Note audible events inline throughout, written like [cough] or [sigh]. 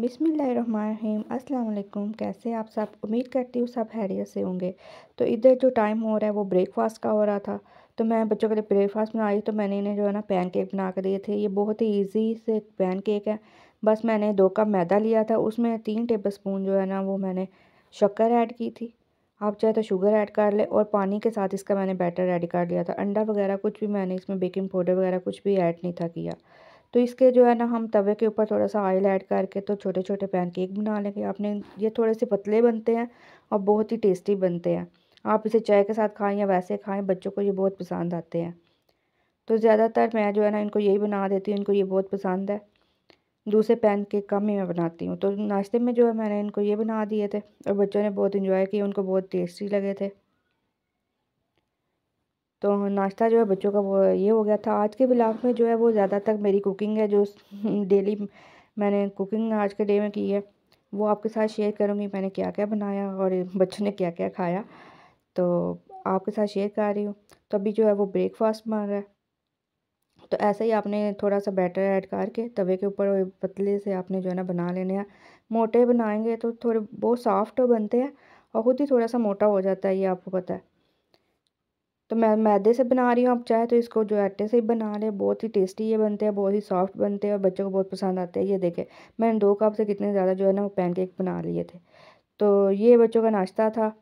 बिसमीम् अल्लाम कैसे आप सब उम्मीद करती हूँ सब हैरियत से होंगे तो इधर जो टाइम हो रहा है वो ब्रेकफास्ट का हो रहा था तो मैं बच्चों के लिए ब्रेकफास्ट बनाई तो मैंने इन्हें जो है ना पैन केक बना के दिए थे ये बहुत ही ईजी से पैन केक है बस मैंने दो कप मैदा लिया था उसमें तीन टेबल स्पून जो है ना वो मैंने शक्कर ऐड की थी आप चाहे तो शुगर ऐड कर ले और पानी के साथ इसका मैंने बैटर रेडी कर लिया था अंडा वगैरह कुछ भी मैंने इसमें बेकिंग पाउडर वगैरह कुछ भी ऐड नहीं था किया तो इसके जो है ना हम तवे के ऊपर थोड़ा सा ऑयल ऐड करके तो छोटे छोटे पैनकेक बना लेंगे आपने ये थोड़े से पतले बनते हैं और बहुत ही टेस्टी बनते हैं आप इसे चाय के साथ खाएं या वैसे खाएं बच्चों को ये बहुत पसंद आते हैं तो ज़्यादातर मैं जो है ना इनको यही बना देती हूँ इनको ये बहुत पसंद है दूसरे पैन केक कम ही मैं बनाती हूँ तो नाश्ते में जो है मैंने इनको ये बना दिए थे और बच्चों ने बहुत इन्जॉय किया उनको बहुत टेस्टी लगे थे तो नाश्ता जो है बच्चों का वो ये हो गया था आज के बिलाफ में जो है वो ज़्यादा तक मेरी कुकिंग है जो [laughs] डेली मैंने कुकिंग आज के डे में की है वो आपके साथ शेयर करूँगी मैंने क्या क्या बनाया और बच्चों ने क्या क्या खाया तो आपके साथ शेयर कर रही हूँ तो अभी जो है वो ब्रेकफास्ट मार रहा है तो ऐसे ही आपने थोड़ा सा बैटर ऐड करके तवे के ऊपर पतले से आपने जो है ना बना लेने हैं मोटे बनाएंगे तो थोड़े बहुत सॉफ्ट बनते हैं और ख़ुद ही थोड़ा सा मोटा हो जाता है ये आपको पता है तो मैं मैदे से बना रही हूँ आप चाहे तो इसको जो आटे से ही बना रहे बहुत ही टेस्टी ये बनते हैं बहुत ही सॉफ्ट बनते हैं और बच्चों को बहुत पसंद आते हैं ये देखें मैंने दो कप से कितने ज़्यादा जो है ना वो पैनकेक बना लिए थे तो ये बच्चों का नाश्ता था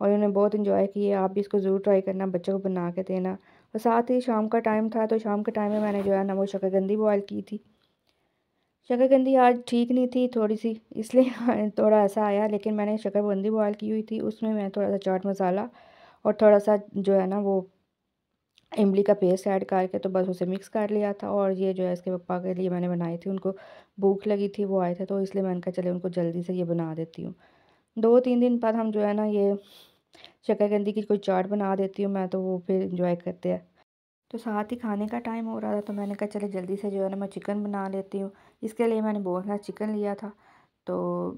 और इन्होंने बहुत इन्जॉय किए आप भी इसको ज़रूर ट्राई करना बच्चों को बना के देना और साथ ही शाम का टाइम था तो शाम के टाइम में मैंने जो है ना वो शक्करगंदी बॉयल की थी शक्करगंदी आज ठीक नहीं थी थोड़ी सी इसलिए [laughs] थोड़ा ऐसा आया लेकिन मैंने शकरकंदी बॉयल की हुई थी उसमें मैं थोड़ा सा चाट मसाला और थोड़ा सा जो है ना वो इमली का पेस्ट ऐड करके तो बस उसे मिक्स कर लिया था और ये जो है इसके पप्पा के लिए मैंने बनाई थी उनको भूख लगी थी वो आए थे तो इसलिए मैंने कहा चले उनको जल्दी से ये बना देती हूँ दो तीन दिन बाद हम जो है ना ये शक्करकंदी की कोई चाट बना देती हूँ मैं तो वो फिर इंजॉय करते हैं तो साथ ही खाने का टाइम हो रहा था तो मैंने कहा चले जल्दी से जो है ना मैं चिकन बना लेती हूँ इसके लिए मैंने सारा चिकन लिया था तो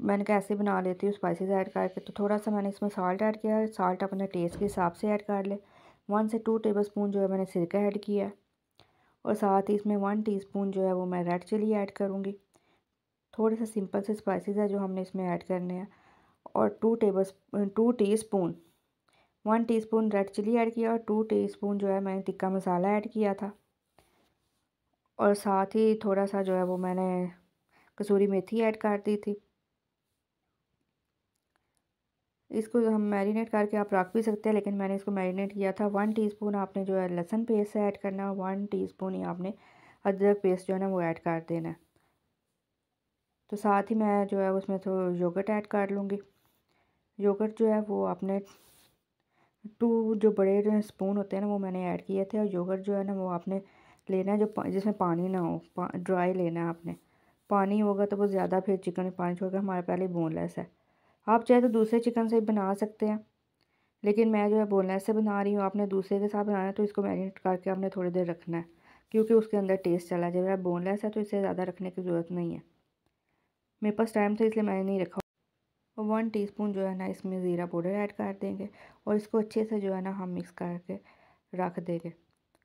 मैंने कहा ऐसे बना लेती हूँ स्पाइसेस ऐड करके तो थोड़ा सा मैंने इसमें साल्ट ऐड किया साल्ट अपने टेस्ट के हिसाब से ऐड कर ले वन से टू टेबल स्पून जो है मैंने सिरका ऐड किया और साथ ही इसमें वन टीस्पून जो है वो मैं रेड चिली ऐड करूँगी थोड़े से सिंपल से स्पाइसेस है जो हमने इसमें ऐड करने हैं और two table two teaspoon one teaspoon red chilli add किया और टू टी स्पून जो है मैंने टिक्का मसाला ऐड किया था और साथ ही थोड़ा सा जो है वो मैंने कसूरी मेथी ऐड कर दी थी इसको हम मैरिनेट करके आप रख भी सकते हैं लेकिन मैंने इसको मैरिनेट किया था वन टीस्पून आपने जो है लहसन पेस्ट ऐड करना है वन टी ही आपने अदरक पेस्ट जो है ना वो ऐड कर देना है तो साथ ही मैं जो है उसमें तो योगर्ट ऐड कर लूँगी योगर्ट जो है वो आपने टू जो बड़े स्पून होते हैं ना वो मैंने ऐड किए थे और योगर्ट जो है ना वो आपने लेना है जो जिसमें पानी ना हो ड्राई लेना है आपने पानी होगा तो वो ज़्यादा फिर चिकन में पानी छोड़कर हमारा पहले बोनलेस है आप चाहे तो दूसरे चिकन से बना सकते हैं लेकिन मैं जो है बोनलेस से बना रही हूँ आपने दूसरे के साथ बनाना है तो इसको मैरिनेट करके आपने थोड़ी देर रखना है क्योंकि उसके अंदर टेस्ट चला जाए मेरा बोनलेस है तो इसे ज़्यादा रखने की ज़रूरत नहीं है मेरे पास टाइम था इसलिए मैंने नहीं रखा और वन स्पून जो है ना इसमें ज़ीरा पाउडर ऐड कर देंगे और इसको अच्छे से जो है ना हम मिक्स करके रख देंगे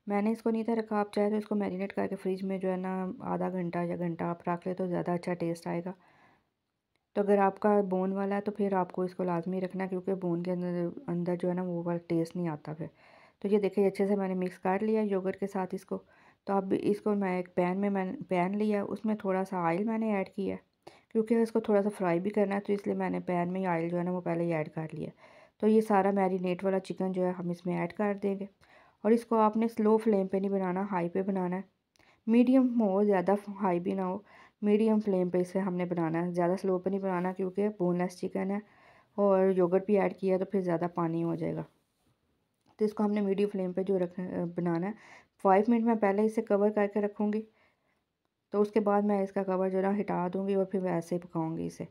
मैंने इसको नहीं था रखा आप चाहे तो इसको मैरिनेट करके फ्रिज में जो है ना आधा घंटा या घंटा आप रख ले तो ज़्यादा अच्छा टेस्ट आएगा तो अगर आपका बोन वाला है तो फिर आपको इसको लाजमी रखना क्योंकि बोन के अंदर अंदर जो है ना वो वाला टेस्ट नहीं आता फिर तो ये देखिए अच्छे से मैंने मिक्स कर लिया योगर्ट के साथ इसको तो अब इसको मैं एक पैन में मैंने पैन लिया उसमें थोड़ा सा ऑयल मैंने ऐड किया क्योंकि इसको थोड़ा सा फ्राई भी करना है तो इसलिए मैंने पैन में ही ऑयल जो है ना वो पहले ही ऐड कर लिया तो ये सारा मैरिनेट वाला चिकन जो है हम इसमें ऐड कर देंगे और इसको आपने स्लो फ्लेम पे नहीं बनाना हाई पे बनाना है मीडियम हो ज़्यादा हाई भी ना हो मीडियम फ्लेम पे इसे हमने बनाना है ज़्यादा स्लो पे नहीं बनाना क्योंकि बोनलेस चिकन है और योगर्ट भी ऐड किया तो फिर ज़्यादा पानी हो जाएगा तो इसको हमने मीडियम फ्लेम पर जो रख बनाना है फाइव मिनट में पहले इसे कवर करके रखूँगी तो उसके बाद मैं इसका कवर जो ना हटा दूँगी और फिर वैसे ही पकाऊँगी इसे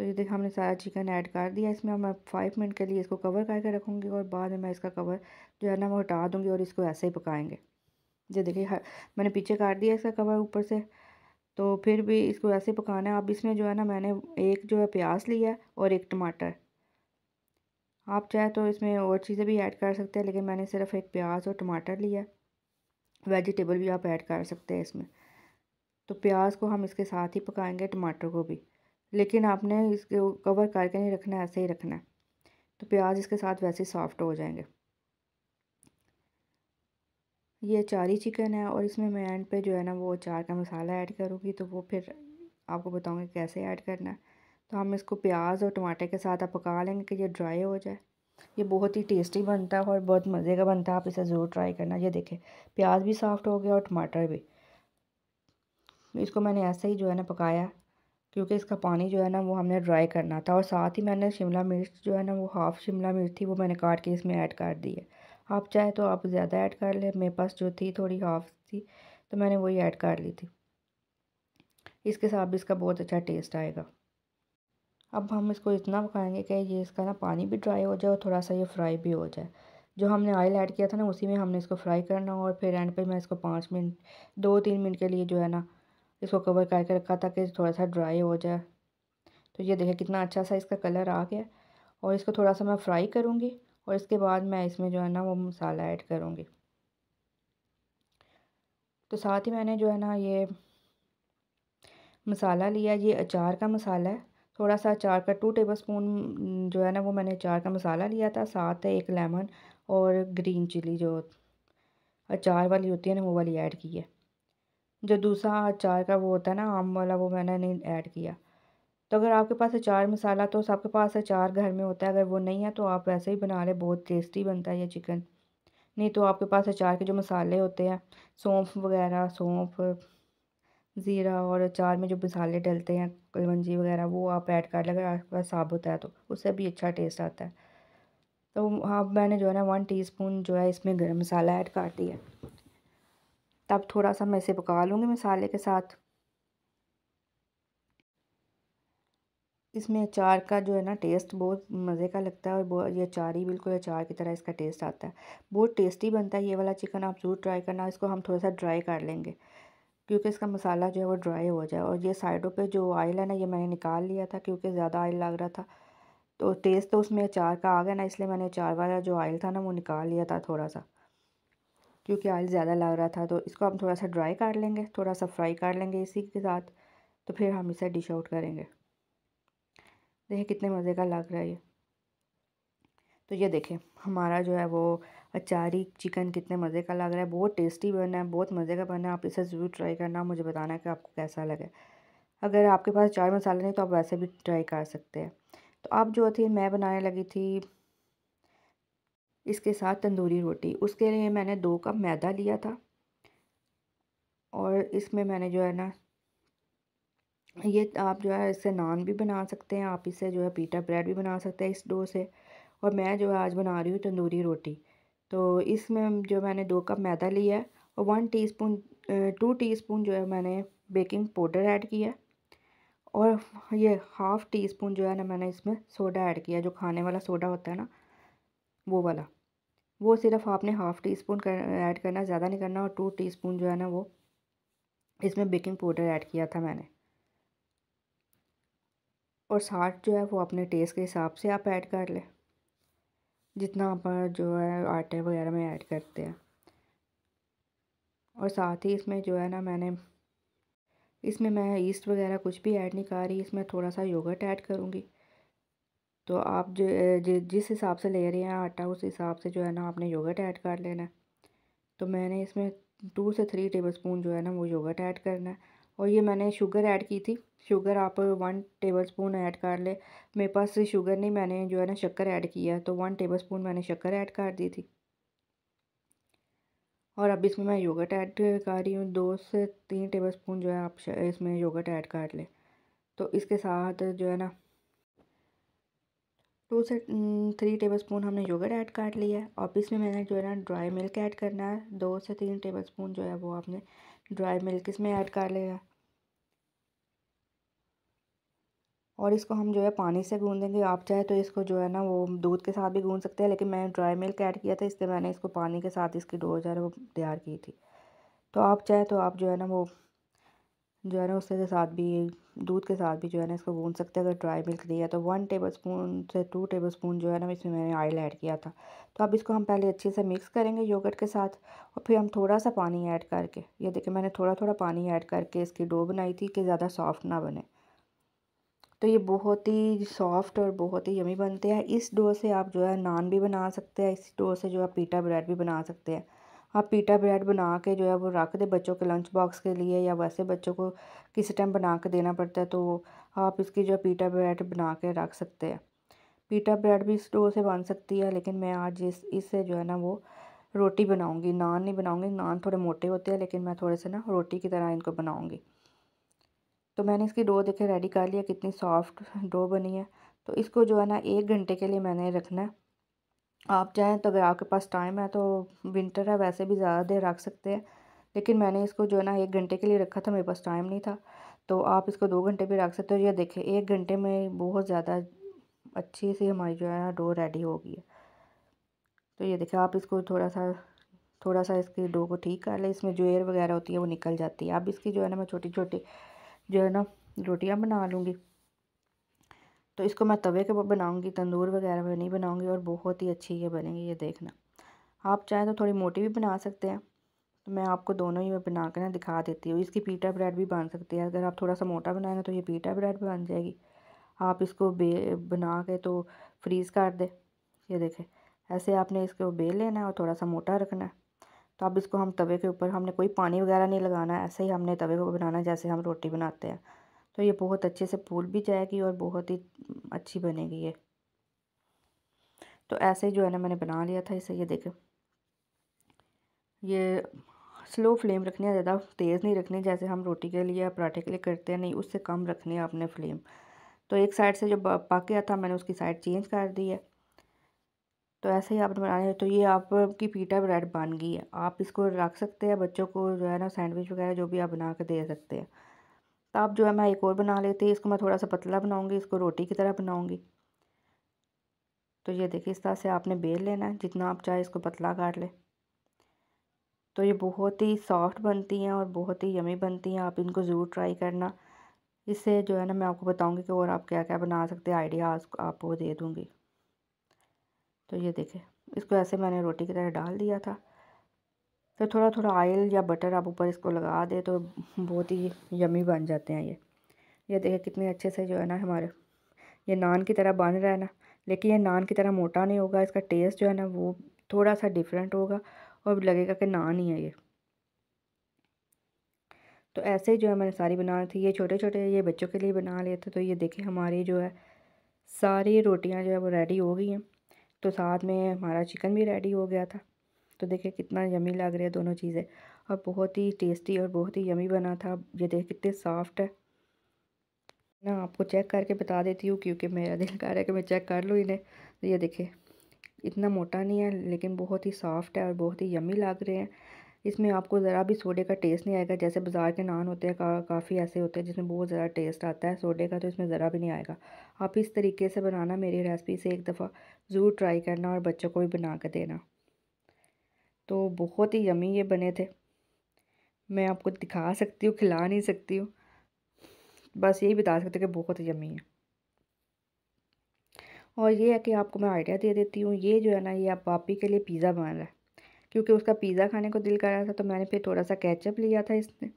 तो ये देखिए हमने सारा चिकन ऐड कर दिया इसमें मैं फाइव मिनट के लिए इसको कवर करके रखूँगी और बाद में मैं इसका कवर जो है ना वो हटा दूँगी और इसको ऐसे ही पकाएँगे जो देखिए मैंने पीछे काट दिया इसका कवर ऊपर से तो फिर भी इसको ऐसे पकाना है अब इसमें जो है ना मैंने एक जो है प्याज लिया और एक टमाटर आप चाहे तो इसमें और चीज़ें भी ऐड कर सकते हैं लेकिन मैंने सिर्फ एक प्याज और टमाटर लिया वेजिटेबल भी आप ऐड कर सकते हैं इसमें तो प्याज को हम इसके साथ ही पकाएंगे टमाटर को भी लेकिन आपने इसके कवर करके नहीं रखना ऐसे ही रखना है तो प्याज इसके साथ वैसे ही सॉफ्ट हो जाएंगे ये चारी चिकन है और इसमें मैं एंड पे जो है ना वो चार का मसाला ऐड करूँगी तो वो फिर आपको बताऊँगी कैसे ऐड करना है तो हम इसको प्याज और टमाटर के साथ आप पका लेंगे कि ये ड्राई हो जाए ये बहुत ही टेस्टी बनता है और बहुत मज़े का बनता है आप इसे ज़रूर ट्राई करना ये देखें प्याज भी सॉफ्ट हो गया और टमाटर भी इसको मैंने ऐसे ही जो है ना पकाया क्योंकि इसका पानी जो है ना वो हमने ड्राई करना था और साथ ही मैंने शिमला मिर्च जो है ना वो हाफ़ शिमला मिर्च थी वो मैंने काट के इसमें ऐड कर दी है आप चाहे तो आप ज़्यादा ऐड कर लें मेरे पास जो थी थोड़ी हाफ थी तो मैंने वही ऐड कर ली थी इसके साथ भी इसका बहुत अच्छा टेस्ट आएगा अब हम इसको इतना पकाएंगे कि ये इसका ना पानी भी ड्राई हो जाए और थोड़ा सा ये फ्राई भी हो जाए जो हमने ऑयल ऐड किया था ना उसी में हमने इसको फ्राई करना और फिर एंड पे मैं इसको पाँच मिनट दो तीन मिनट के लिए जो है ना इसको कवर करके रखा था कि थोड़ा सा ड्राई हो जाए तो ये देखें कितना अच्छा सा इसका कलर आ गया और इसको थोड़ा सा मैं फ्राई करूँगी और इसके बाद मैं इसमें जो है ना वो मसाला ऐड करूँगी तो साथ ही मैंने जो है ना ये मसाला लिया ये अचार का मसाला है थोड़ा सा अचार का टू टेबल स्पून जो है ना वो मैंने अचार का मसाला लिया था साथ है एक लेमन और ग्रीन चिली जो अचार वाली होती है ना वो वाली ऐड की है जो दूसरा अचार का वो होता है ना आम वाला वो मैंने नहीं ऐड किया तो अगर आपके पास अचार मसाला तो सबके पास अचार घर में होता है अगर वो नहीं है तो आप वैसे ही बना लें बहुत टेस्टी बनता है ये चिकन नहीं तो आपके पास अचार के जो मसाले होते हैं सौंफ वगैरह सौंफ ज़ीरा और अचार में जो मसाले डलते हैं कलवंजी वगैरह वो आप ऐड कर लें अगर आपके पास साब होता है तो उससे भी अच्छा टेस्ट आता है तो हाँ मैंने जो है ना वन टीस्पून जो है इसमें गरम मसाला ऐड कर दिया तब थोड़ा सा मैं इसे पका लूँगी मसाले के साथ इसमें अचार का जो है ना टेस्ट बहुत मज़े का लगता है और बहुत ये अचार ही बिल्कुल अचार की तरह इसका टेस्ट आता है बहुत टेस्टी बनता है ये वाला चिकन आप ज़रूर ट्राई करना इसको हम थोड़ा सा ड्राई कर लेंगे क्योंकि इसका मसाला जो है वो ड्राई हो जाए और ये साइडों पे जो ऑयल है ना ये मैंने निकाल लिया था क्योंकि ज़्यादा ऑयल लग रहा था तो टेस्ट तो उसमें अचार का आ गया ना इसलिए मैंने अचार वाला जो ऑयल था ना वो निकाल लिया था थोड़ा सा क्योंकि ऑयल ज़्यादा लग रहा था तो इसको हम थोड़ा सा ड्राई कर लेंगे थोड़ा सा फ्राई कर लेंगे इसी के साथ तो फिर हम इसे डिश आउट करेंगे देखिए कितने मज़े का लग रहा है ये तो ये देखें हमारा जो है वो अचारी चिकन कितने मज़े का लग रहा है बहुत टेस्टी बना है बहुत मज़े का बना है आप इसे ज़रूर ट्राई करना मुझे बताना कि आपको कैसा लगे अगर आपके पास चार मसाले नहीं तो आप वैसे भी ट्राई कर सकते हैं तो अब जो थी मैं बनाने लगी थी इसके साथ तंदूरी रोटी उसके लिए मैंने दो कप मैदा लिया था और इसमें मैंने जो है ना ये आप जो है इससे नान भी बना सकते हैं आप इससे जो है पीटा ब्रेड भी बना सकते हैं इस डो से और मैं जो है आज बना रही हूँ तंदूरी रोटी तो इसमें जो मैंने दो कप मैदा लिया है और वन टीस्पून टू स्पून जो है मैंने बेकिंग पाउडर ऐड किया और ये हाफ़ टी स्पून जो है ना मैंने इसमें सोडा ऐड किया जो खाने वाला सोडा होता है ना वो वाला वो सिर्फ आपने हाफ़ टी स्पून कर ऐड करना ज़्यादा नहीं करना और टू टी स्पून जो है ना वो इसमें बेकिंग पाउडर ऐड किया था मैंने और साल्ट जो है वो अपने टेस्ट के हिसाब से आप ऐड कर लें जितना आप जो है आटे वगैरह में ऐड करते हैं और साथ ही इसमें जो है ना मैंने इसमें मैं ईस्ट वगैरह कुछ भी ऐड नहीं कर रही इसमें थोड़ा सा योगर्ट ऐड करूँगी तो आप जो जिस हिसाब से ले रहे हैं आटा उस हिसाब से जो है ना आपने योगर्ट ऐड कर लेना है तो मैंने इसमें टू से थ्री टेबल स्पून जो है ना वो योगर्ट ऐड करना है और ये मैंने शुगर ऐड की थी शुगर आप वन टेबल स्पून ऐड कर ले मेरे पास शुगर नहीं मैंने जो है ना शक्कर ऐड किया तो वन टेबल स्पून मैंने शक्कर ऐड कर दी थी और अब इसमें मैं योगर्ट ऐड कर रही हूँ दो से तीन टेबल स्पून जो है आप इसमें योगर्ट ऐड कर ले तो इसके साथ जो है ना टू से थ्री टेबल स्पून हमने योगर्ट ऐड कर लिया है और इसमें मैंने जो है ना ड्राई मिल्क ऐड करना है दो से तीन टेबल स्पून जो है वो आपने ड्राई मिल्क इसमें ऐड कर लेना और इसको हम जो है पानी से गूंद देंगे आप चाहे तो इसको जो है ना वो दूध के साथ भी गूंद सकते हैं लेकिन मैंने ड्राई मिल्क ऐड किया था इसलिए मैंने इसको पानी के साथ इसकी डोर जो है वो तैयार की थी तो आप चाहे तो आप जो है ना वो जो है ना उसके तो साथ भी दूध के साथ भी जो है ना इसको भून सकते हैं अगर ड्राई मिल्क दिया तो वन टेबल स्पून से टू टेबल स्पून जो है ना इसमें मैंने ऑयल ऐड किया था तो अब इसको हम पहले अच्छे से मिक्स करेंगे योगर्ट के साथ और फिर हम थोड़ा सा पानी ऐड करके ये देखिए मैंने थोड़ा थोड़ा पानी ऐड करके इसकी डो बनाई थी कि ज़्यादा सॉफ्ट ना बने तो ये बहुत ही सॉफ्ट और बहुत ही यमी बनते हैं इस डो से आप जो है नान भी बना सकते हैं इस डो से जो है पीटा ब्रेड भी बना सकते हैं आप पीटा ब्रेड बना के जो है वो रख दे बच्चों के लंच बॉक्स के लिए या वैसे बच्चों को किसी टाइम बना के देना पड़ता है तो आप इसकी जो पीटा ब्रेड बना के रख सकते हैं पीटा ब्रेड भी स्टोर से बन सकती है लेकिन मैं आज इस इससे जो है ना वो रोटी बनाऊंगी नान नहीं बनाऊंगी नान थोड़े मोटे होते हैं लेकिन मैं थोड़े से ना रोटी की तरह इनको बनाऊंगी तो मैंने इसकी डो देखे रेडी कर लिया कितनी सॉफ्ट डो बनी है तो इसको जो है ना एक घंटे के लिए मैंने रखना है आप चाहें तो अगर आपके पास टाइम है तो विंटर है वैसे भी ज़्यादा देर रख सकते हैं लेकिन मैंने इसको जो है ना एक घंटे के लिए रखा था मेरे पास टाइम नहीं था तो आप इसको दो घंटे भी रख सकते हो या देखें एक घंटे में बहुत ज़्यादा अच्छी सी हमारी जो है ना डो रेडी हो गई है तो ये देखें आप इसको थोड़ा सा थोड़ा सा इसकी डो को ठीक कर ले इसमें जो एयर वगैरह होती है वो निकल जाती है अब इसकी जो है ना मैं छोटी छोटी जो है ना रोटियाँ बना लूँगी तो इसको मैं तवे के ऊपर बनाऊँगी तंदूर वगैरह में नहीं बनाऊँगी और बहुत ही अच्छी ये बनेगी ये देखना आप चाहें तो थोड़ी मोटी भी बना सकते हैं तो मैं आपको दोनों ही बना कर ना दिखा देती हूँ इसकी पीटा ब्रेड भी बन सकती है अगर आप थोड़ा सा मोटा बनाएंगे तो ये पीटा ब्रेड भी बन जाएगी आप इसको बे बना के तो फ्रीज़ कर दे ये देखें ऐसे आपने इसको बेल लेना है और थोड़ा सा मोटा रखना है तो अब इसको हम तवे के ऊपर हमने कोई पानी वगैरह नहीं लगाना है ऐसे ही हमने तवे को बनाना है जैसे हम रोटी बनाते हैं तो ये बहुत अच्छे से फूल भी जाएगी और बहुत ही अच्छी बनेगी ये तो ऐसे ही जो है ना मैंने बना लिया था इसे ये देखें ये स्लो फ्लेम रखनी है ज़्यादा तेज़ नहीं रखनी जैसे हम रोटी के लिए या पराठे के लिए करते हैं नहीं उससे कम रखनी है आपने फ्लेम तो एक साइड से जो पक गया था मैंने उसकी साइड चेंज कर दी है तो ऐसे ही आपने बनाया है तो ये आपकी पीटा ब्रेड बन गई है आप इसको रख सकते हैं बच्चों को जो है ना सैंडविच वगैरह जो भी आप बना के दे सकते हैं तब जो है मैं एक और बना लेती हूँ इसको मैं थोड़ा सा पतला बनाऊँगी इसको रोटी की तरह बनाऊँगी तो ये देखिए इस तरह से आपने बेल लेना है जितना आप चाहे इसको पतला काट ले तो ये बहुत ही सॉफ्ट बनती हैं और बहुत ही यमी बनती हैं आप इनको ज़रूर ट्राई करना इससे जो है ना मैं आपको बताऊंगी कि और आप क्या क्या बना सकते हैं आइडिया आपको दे दूँगी तो ये देखें इसको ऐसे मैंने रोटी की तरह डाल दिया था फिर थोड़ा थोड़ा ऑयल या बटर आप ऊपर इसको लगा दें तो बहुत ही यमी बन जाते हैं ये ये देखें कितने अच्छे से जो है ना हमारे ये नान की तरह बन रहा है ना लेकिन ये नान की तरह मोटा नहीं होगा इसका टेस्ट जो है ना वो थोड़ा सा डिफरेंट होगा और लगेगा कि नान ही है ये तो ऐसे ही जो है मैंने सारी बना थी ये छोटे छोटे ये बच्चों के लिए बना लिए थे तो ये देखिए हमारी जो है सारी रोटियां जो है वो रेडी हो गई हैं तो साथ में हमारा चिकन भी रेडी हो गया था तो देखिए कितना यमी लग रहा है दोनों चीज़ें और बहुत ही टेस्टी और बहुत ही यमी बना था ये देख कितने सॉफ्ट है ना आपको चेक करके बता देती हूँ क्योंकि मेरा दिल कर रहा है कि मैं चेक कर लूँ इन्हें तो ये देखिए इतना मोटा नहीं है लेकिन बहुत ही सॉफ्ट है और बहुत ही यमी लग रहे हैं इसमें आपको ज़रा भी सोडे का टेस्ट नहीं आएगा जैसे बाज़ार के नान होते हैं का, काफ़ी ऐसे होते हैं जिसमें बहुत ज़्यादा टेस्ट आता है सोडे का तो इसमें ज़रा भी नहीं आएगा आप इस तरीके से बनाना मेरी रेसिपी से एक दफ़ा ज़रूर ट्राई करना और बच्चों को भी बना कर देना तो बहुत ही यमी ये बने थे मैं आपको दिखा सकती हूँ खिला नहीं सकती हूँ बस यही बता सकते कि बहुत ही यमी है और ये है कि आपको मैं आइडिया दे देती हूँ ये जो है ना ये आप पापी के लिए पिज़्ज़ा बना रहा है क्योंकि उसका पिज़्ज़ा खाने को दिल कर रहा था तो मैंने फिर थोड़ा सा कैचअप लिया था इसमें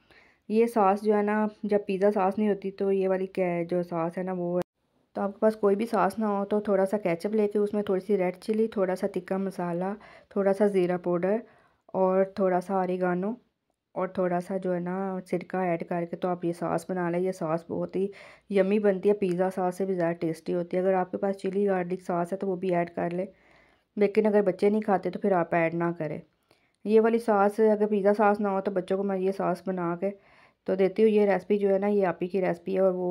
ये सॉस जो है ना जब पिज़्ज़ा सॉस नहीं होती तो ये वाली जो सॉस है ना वो तो आपके पास कोई भी सॉस ना हो तो थोड़ा सा कैचअप लेके उसमें थोड़ी सी रेड चिली थोड़ा सा तिक्का मसाला थोड़ा सा ज़ीरा पाउडर और थोड़ा सा ऑरिगानो और थोड़ा सा जो है ना सिरका ऐड करके तो आप ये सॉस बना लें ये सॉस बहुत ही यमी बनती है पिज़्ज़ा सॉस से भी ज़्यादा टेस्टी होती है अगर आपके पास चिली गार्लिक सॉस है तो वो भी ऐड कर लें लेकिन अगर बच्चे नहीं खाते तो फिर आप ऐड ना करें ये वाली सॉस अगर पिज़्ज़ा सॉस ना हो तो बच्चों को मैं ये सॉस बना के तो देती हूँ ये रेसिपी जो है ना ये आप ही की रेसिपी है और वो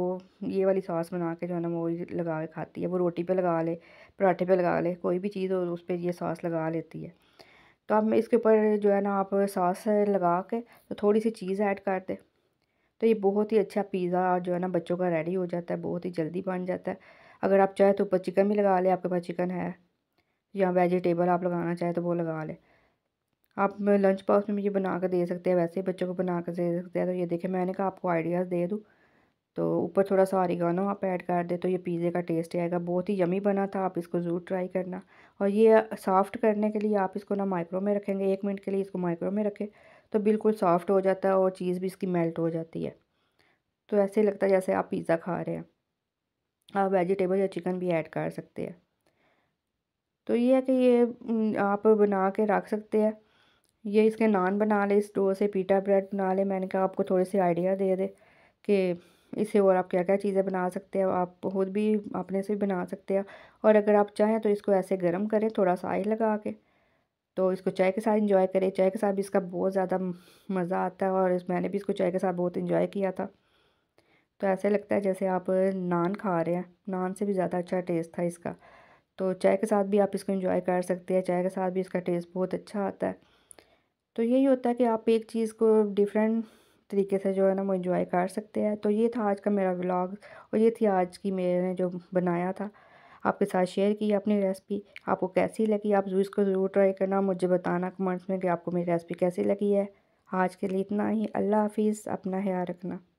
ये वाली सॉस बना के जो है ना वो लगा के खाती है वो रोटी पे लगा ले पराठे पे लगा ले कोई भी चीज़ और उस पर ये सॉस लगा लेती है तो अब इसके ऊपर जो है ना आप सॉस लगा के तो थोड़ी सी चीज़ ऐड कर दे तो ये बहुत ही अच्छा पिज़्ज़ा जो है ना बच्चों का रेडी हो जाता है बहुत ही जल्दी बन जाता है अगर आप चाहे तो ऊपर चिकन भी लगा लें आपके पास चिकन है या वेजिटेबल आप लगाना चाहें तो वो लगा लें आप लंच बॉक्स में मुझे बना कर दे सकते हैं वैसे बच्चों को बना कर दे सकते हैं तो ये देखें मैंने कहा आपको आइडियाज़ दे दूँ तो ऊपर थोड़ा सा ऑरिगानो आप ऐड कर दे तो ये पिज़्ज़े का टेस्ट आएगा बहुत ही यमी बना था आप इसको ज़रूर ट्राई करना और ये सॉफ़्ट करने के लिए आप इसको ना माइक्रो में रखेंगे एक मिनट के लिए इसको माइक्रो में रखें तो बिल्कुल सॉफ़्ट हो जाता है और चीज़ भी इसकी मेल्ट हो जाती है तो ऐसे ही लगता है जैसे आप पिज़्ज़ा खा रहे हैं आप वेजिटेबल या चिकन भी ऐड कर सकते हैं तो ये है कि ये आप बना के रख सकते हैं ये इसके नान बना ले इस डो से पीटा ब्रेड बना ले मैंने कहा आपको थोड़े से आइडिया दे दे कि इसे और आप क्या क्या चीज़ें बना सकते हैं आप खुद भी अपने से भी बना सकते हो और अगर आप चाहें तो इसको ऐसे गर्म करें थोड़ा सा आई लगा के तो इसको चाय के साथ इंजॉय करें चाय के साथ भी इसका बहुत ज़्यादा मज़ा आता है और मैंने भी इसको चाय के साथ बहुत इंजॉय किया था तो ऐसे लगता है जैसे आप नान खा रहे हैं नान से भी ज़्यादा अच्छा टेस्ट था इसका तो चाय के साथ भी आप इसको इंजॉय कर सकते हैं चाय के साथ भी इसका टेस्ट बहुत अच्छा आता है तो यही होता है कि आप एक चीज़ को डिफरेंट तरीके से जो है ना वो इन्जॉय कर सकते हैं तो ये था आज का मेरा व्लॉग और ये थी आज की मैंने जो बनाया था आपके साथ शेयर की अपनी रेसिपी आपको कैसी लगी आप को ज़रूर ट्राई करना मुझे बताना कमेंट्स में कि आपको मेरी रेसिपी कैसी लगी है आज के लिए इतना ही अल्लाह हाफिज़ अपना ख्याल रखना